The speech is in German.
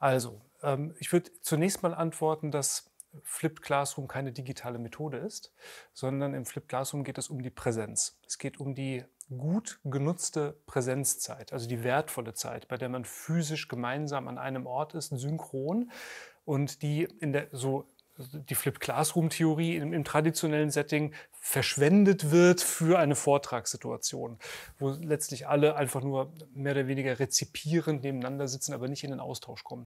Also, ähm, ich würde zunächst mal antworten, dass Flipped Classroom keine digitale Methode ist, sondern im Flipped Classroom geht es um die Präsenz. Es geht um die gut genutzte Präsenzzeit, also die wertvolle Zeit, bei der man physisch gemeinsam an einem Ort ist, synchron und die in der so die Flip Classroom Theorie im, im, traditionellen Setting verschwendet wird für eine Vortragssituation, wo letztlich alle einfach nur mehr oder weniger rezipierend nebeneinander sitzen, aber nicht in den Austausch kommen.